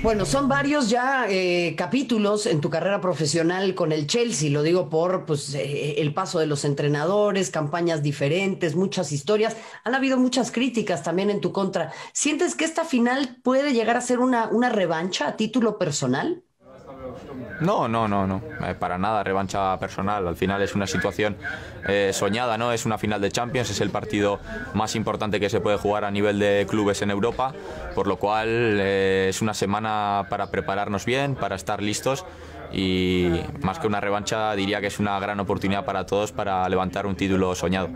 Bueno, son varios ya eh, capítulos en tu carrera profesional con el Chelsea, lo digo por pues, eh, el paso de los entrenadores, campañas diferentes, muchas historias. Han habido muchas críticas también en tu contra. ¿Sientes que esta final puede llegar a ser una revancha a título personal? No, no, no, no. Eh, para nada, revancha personal. Al final es una situación eh, soñada, ¿no? Es una final de Champions, es el partido más importante que se puede jugar a nivel de clubes en Europa, por lo cual eh, es una semana para prepararnos bien, para estar listos y más que una revancha diría que es una gran oportunidad para todos para levantar un título soñado.